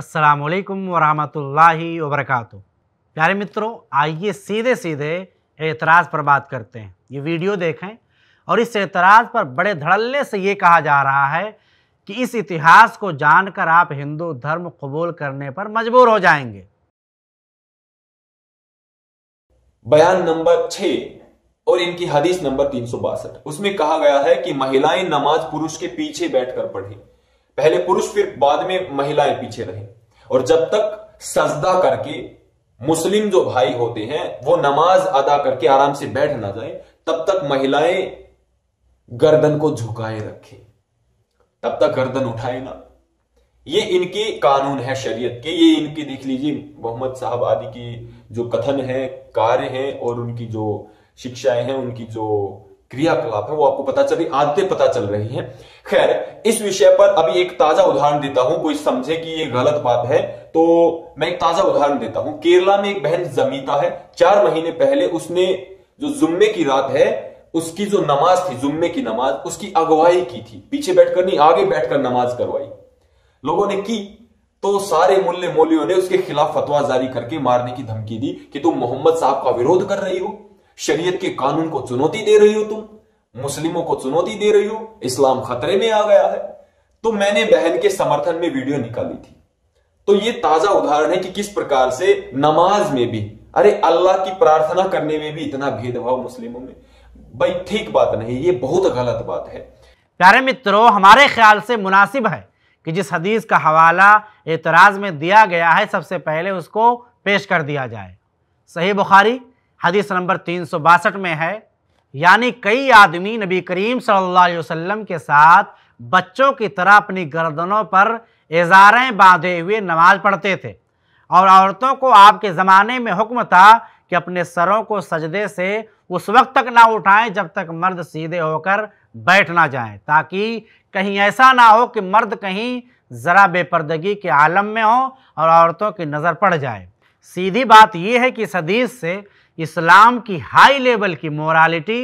असलकम वरहमतुल्लाहि वबरकatuh प्यारे मित्रों आइए सीधे सीधे एतराज़ पर बात करते हैं ये वीडियो देखें और इस एतराज़ पर बड़े धड़ल्ले से ये कहा जा रहा है कि इस इतिहास को जानकर आप हिंदू धर्म कबूल करने पर मजबूर हो जाएंगे बयान नंबर छ और इनकी हदीस नंबर तीन उसमें कहा गया है कि महिलाएं नमाज पुरुष के पीछे बैठकर पढ़ें पहले पुरुष फिर बाद में महिलाएं पीछे रहे और जब तक सजदा करके मुस्लिम जो भाई होते हैं वो नमाज अदा करके आराम से बैठ ना जाए तब तक महिलाएं गर्दन को झुकाए रखें तब तक गर्दन उठाए ना ये इनके कानून है शरीयत के ये इनके देख लीजिए मोहम्मद साहब आदि की जो कथन है कार्य है और उनकी जो शिक्षाएं हैं उनकी जो क्रियाकलाप है वो आपको पता चल रही आदते पता चल रही है खैर इस विषय पर अभी एक ताजा उदाहरण देता हूं कोई समझे कि ये गलत बात है तो मैं एक ताजा उदाहरण देता हूं केरला में एक बहन जमीता है चार महीने पहले उसने जो जुम्मे की रात है उसकी जो नमाज थी जुम्मे की नमाज उसकी अगुवाई की थी पीछे बैठकर नहीं आगे बैठकर नमाज करवाई लोगों ने की तो सारे मुल्ले मोलियों ने उसके खिलाफ फतवा जारी करके मारने की धमकी दी कि तुम मोहम्मद साहब का विरोध कर रही हो शरीयत के कानून को चुनौती दे रही हो तुम मुस्लिमों को चुनौती दे रही हो इस्लाम खतरे में आ गया है तो मैंने बहन के समर्थन में वीडियो निकाली थी तो ये ताजा उदाहरण है कि किस प्रकार से नमाज में भी अरे अल्लाह की प्रार्थना करने में भी इतना भेदभाव मुस्लिमों में भाई ठीक बात नहीं ये बहुत गलत बात है प्यारे मित्रों हमारे ख्याल से मुनासिब है कि जिस हदीस का हवाला एतराज़ में दिया गया है सबसे पहले उसको पेश कर दिया जाए सही बुखारी हदीस नंबर तीन सौ बासठ में है यानी कई आदमी नबी करीम सल्लल्लाहु अलैहि वसल्लम के साथ बच्चों की तरह अपनी गर्दनों पर एजारें बांधे हुए नमाज पढ़ते थे और औरतों को आपके ज़माने में हुक्म था कि अपने सरों को सजदे से उस वक्त तक ना उठाएं जब तक मर्द सीधे होकर बैठ ना जाएं ताकि कहीं ऐसा ना हो कि मर्द कहीं ज़रा बेपर्दगी के आलम में हो और औरतों की नज़र पड़ जाए सीधी बात यह है कि इस हदीस से इस्लाम की हाई लेवल की मोरालिटी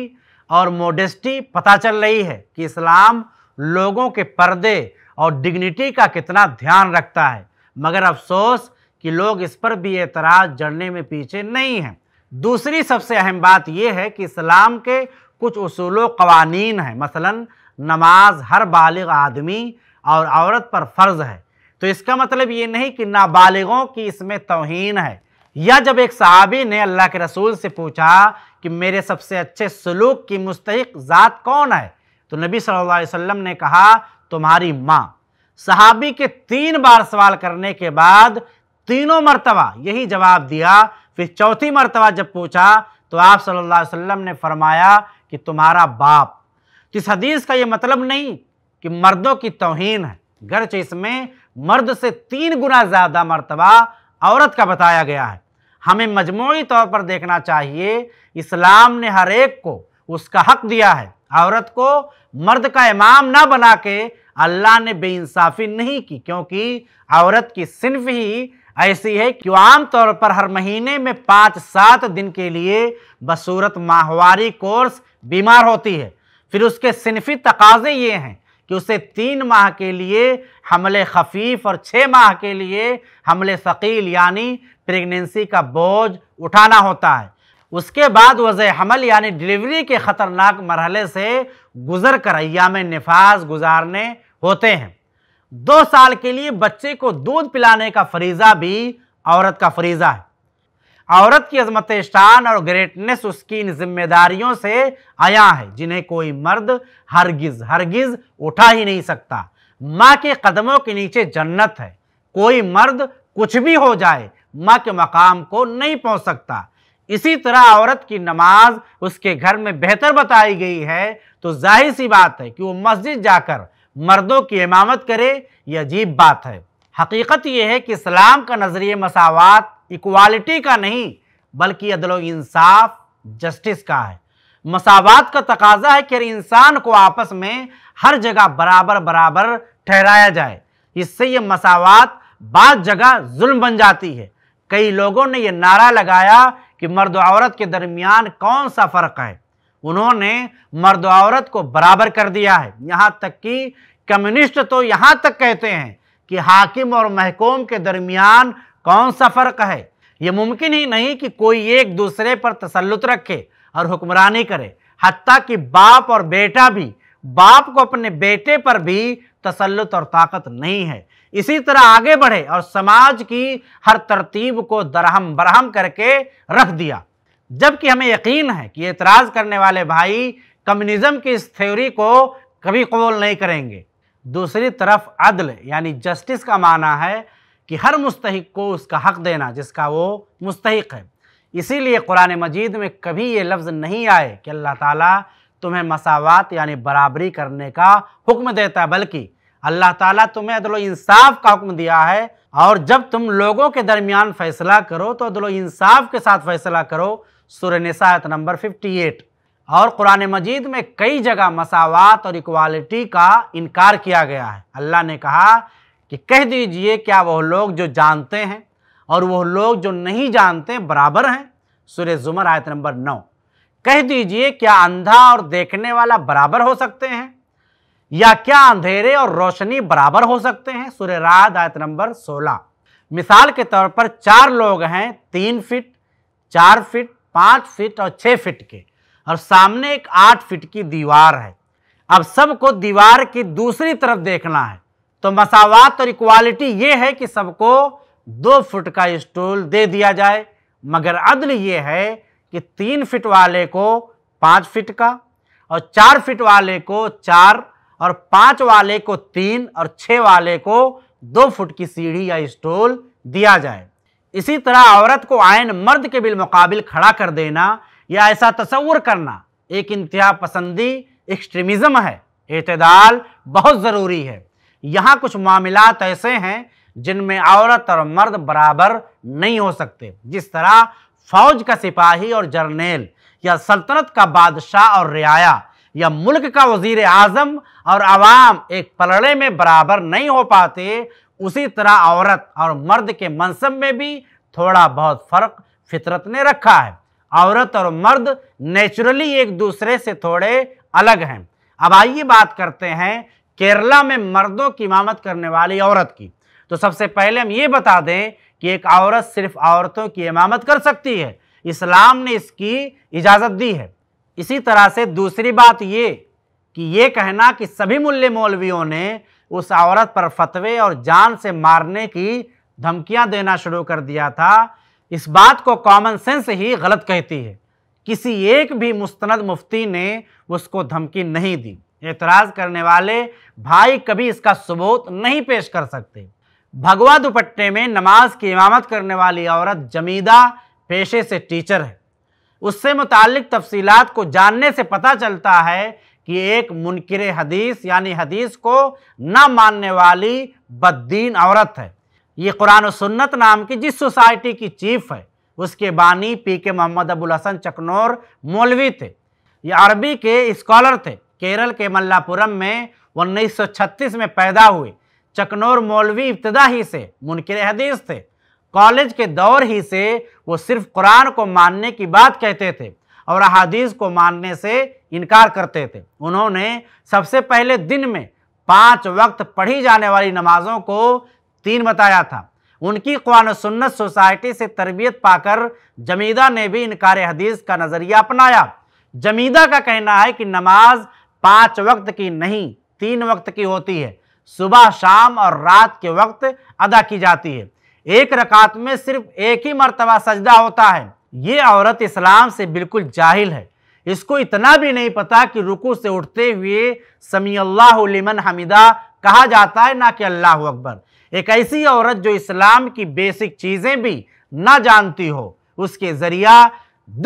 और मोडेस्टी पता चल रही है कि इस्लाम लोगों के पर्दे और डिग्निटी का कितना ध्यान रखता है मगर अफसोस कि लोग इस पर भी एतराज़ जड़ने में पीछे नहीं हैं दूसरी सबसे अहम बात यह है कि इस्लाम के कुछ असूलों कवानीन हैं मसलन नमाज हर बालग आदमी और औरत पर फ़र्ज़ है तो इसका मतलब ये नहीं कि नाबालिगों की इसमें तोहन है या जब एक सहाबी ने अल्लाह के रसूल से पूछा कि मेरे सबसे अच्छे सलूक की मुस्तक ज़ात कौन है तो नबी सल्लल्लाहु अलैहि वसल्लम ने कहा तुम्हारी माँ सहाबी के तीन बार सवाल करने के बाद तीनों मरतबा यही जवाब दिया फिर चौथी मरतबा जब पूछा तो आप सल्ला वसम ने फरमाया कि तुम्हारा बाप तो इस हदीस का ये मतलब नहीं कि मर्दों की तोहन है गर्च इसमें मर्द से तीन गुना ज़्यादा मरतबा औरत का बताया गया है हमें मजमूरी तौर पर देखना चाहिए इस्लाम ने हर एक को उसका हक दिया है औरत को मर्द का इमाम ना बना के अल्लाह ने बेइंसाफ़ी नहीं की क्योंकि औरत की सिनफ ही ऐसी है कि आम तौर पर हर महीने में पाँच सात दिन के लिए बसूरत माहवारी कोर्स बीमार होती है फिर उसके सिनफी तकाजे ये हैं कि उसे तीन माह के लिए हमले खफीफ और छः माह के लिए हमले शकील यानी प्रेगनेंसी का बोझ उठाना होता है उसके बाद वज़ हमल यानी डिलीवरी के ख़तरनाक मरहले से गुज़र कर अयाम नफाज गुजारने होते हैं दो साल के लिए बच्चे को दूध पिलाने का फरीज़ा भी औरत का फरीज़ा है औरत की अजमत शान और ग्रेटनेस उसकी इन जिम्मेदारियों से आया है जिन्हें कोई मर्द हरगिज हरगिज उठा ही नहीं सकता माँ के कदमों के नीचे जन्नत है कोई मर्द कुछ भी हो जाए माँ के मकाम को नहीं पहुँच सकता इसी तरह औरत की नमाज उसके घर में बेहतर बताई गई है तो जाहिर सी बात है कि वो मस्जिद जाकर मर्दों की इमामत करे ये अजीब बात है हकीकत यह है कि इस्लाम का नजरिए मसावत इक्वालिटी का नहीं बल्कि अदल इंसाफ जस्टिस का है मसावत का तकाजा है कि इंसान को आपस में हर जगह बराबर बराबर ठहराया जाए इससे ये मसावत बाद जगह जुल्म बन जाती है कई लोगों ने यह नारा लगाया कि मर्द औरत के दरमियान कौन सा फ़र्क है उन्होंने मर्द औरत को बराबर कर दिया है यहाँ तक कि कम्युनिस्ट तो यहाँ तक कहते हैं कि हाकिम और महकूम के दरमियान कौन सा फ़र्क है ये मुमकिन ही नहीं कि कोई एक दूसरे पर तसलुत रखे और हुक्मरानी करे हती कि बाप और बेटा भी बाप को अपने बेटे पर भी तसलुत और ताकत नहीं है इसी तरह आगे बढ़े और समाज की हर तरतीब को दरहम बरहम करके रख दिया जबकि हमें यकीन है कि एतराज़ करने वाले भाई कम्युनिज़्म की इस थ्योरी को कभी कबूल नहीं करेंगे दूसरी तरफ अदल यानी जस्टिस का माना है कि हर मुस्तक को उसका हक देना जिसका वो मुस्तक है इसीलिए कुरान मजीद में कभी ये लफ्ज़ नहीं आए कि अल्लाह ताला तुम्हें मसावत यानी बराबरी करने का हुक्म देता है बल्कि अल्लाह ताला तुम्हें अदल इंसाफ का हुक्म दिया है और जब तुम लोगों के दरमियान फ़ैसला करो तो अदल इंसाफ के साथ फ़ैसला करो सुर नसायत नंबर एट और कुरान मजीद में कई जगह मसावत और इक्वालिटी का इनकार किया गया है अल्लाह ने कहा कि कह दीजिए क्या वह लोग जो जानते हैं और वह लोग जो नहीं जानते बराबर हैं सूर्य जुमर आयत नंबर नौ कह दीजिए क्या अंधा और देखने वाला बराबर हो सकते हैं या क्या अंधेरे और रोशनी बराबर हो सकते हैं सूर्य रात आयत नंबर सोलह मिसाल के तौर पर चार लोग हैं तीन फिट चार फिट पाँच फिट और छः फिट के और सामने एक आठ फिट की दीवार है अब सबको दीवार की दूसरी तरफ देखना है तो मसावात और इक्वालिटी ये है कि सबको दो फुट का स्टूल दे दिया जाए मगर अदल ये है कि तीन फिट वाले को पाँच फिट का और चार फिट वाले को चार और पाँच वाले को तीन और छः वाले को दो फुट की सीढ़ी या स्टूल दिया जाए इसी तरह औरत को आयन मर्द के बिलमकाबिल खड़ा कर देना या ऐसा तस्वुर करना एक इंतहा पसंदी एक्स्ट्रीमिज़म है अतदाल बहुत ज़रूरी है यहाँ कुछ मामला ऐसे हैं जिनमें औरत और मर्द बराबर नहीं हो सकते जिस तरह फौज का सिपाही और जर्नेल या सल्तनत का बादशाह और रियाया या मुल्क का वजीर आजम और आवाम एक पलड़े में बराबर नहीं हो पाते उसी तरह औरत और मर्द के मनसब में भी थोड़ा बहुत फ़र्क फितरत ने रखा है औरत और मर्द नेचुरली एक दूसरे से थोड़े अलग हैं अब आइए बात करते हैं केरला में मर्दों की इमामत करने वाली औरत की तो सबसे पहले हम ये बता दें कि एक औरत सिर्फ औरतों की इमामत कर सकती है इस्लाम ने इसकी इजाज़त दी है इसी तरह से दूसरी बात ये कि ये कहना कि सभी मुल्ले मौलवियों ने उस औरत पर फतवे और जान से मारने की धमकियां देना शुरू कर दिया था इस बात को कॉमन सेंस ही गलत कहती है किसी एक भी मुस्तनद मुफ्ती ने उसको धमकी नहीं दी एतराज करने वाले भाई कभी इसका सबूत नहीं पेश कर सकते भगवा दुपट्टे में नमाज की इमामत करने वाली औरत जमीदा पेशे से टीचर है उससे मुतक तफसीलात को जानने से पता चलता है कि एक मुनकर हदीस यानी हदीस को ना मानने वाली बददीन औरत है ये कुरान सुन्नत नाम की जिस सोसाइटी की चीफ है उसके बानी पी के मोहम्मद अबुल हसन चकनौर मौलवी थे ये अरबी के स्कॉलर थे केरल के मल्लापुरम में 1936 में पैदा हुए चकनोर मौलवी इब्तदा ही से मुनकर हदीस थे कॉलेज के दौर ही से वो सिर्फ कुरान को मानने की बात कहते थे और अहादीस को मानने से इनकार करते थे उन्होंने सबसे पहले दिन में पांच वक्त पढ़ी जाने वाली नमाजों को तीन बताया था उनकी कुरान सुन्नत सोसाइटी से तरबियत पाकर जमीदा ने भी इनकार हदीस का नज़रिया अपनाया जमीदा का कहना है कि नमाज पांच वक्त की नहीं तीन वक्त की होती है सुबह शाम और रात के वक्त अदा की जाती है एक रकात में सिर्फ एक ही मरतबा सजदा होता है ये औरत इस्लाम से बिल्कुल जाहिल है इसको इतना भी नहीं पता कि रुकू से उठते हुए समी अल्लाह लिमन हमिदा कहा जाता है ना कि अल्लाह अकबर एक ऐसी औरत जो इस्लाम की बेसिक चीज़ें भी ना जानती हो उसके ज़रिया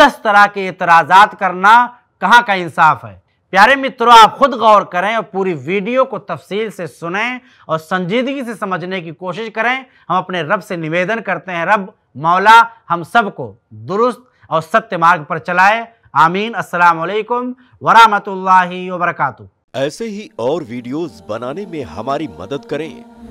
दस तरह के इतराज़ात करना कहाँ का इंसाफ है प्यारे मित्रों आप खुद गौर करें और पूरी वीडियो को तफसील से सुनें और संजीदगी से समझने की कोशिश करें हम अपने रब से निवेदन करते हैं रब मौला हम सबको दुरुस्त और सत्य मार्ग पर चलाए आमीन असलम वरहमत ला वरक ऐसे ही और वीडियोस बनाने में हमारी मदद करें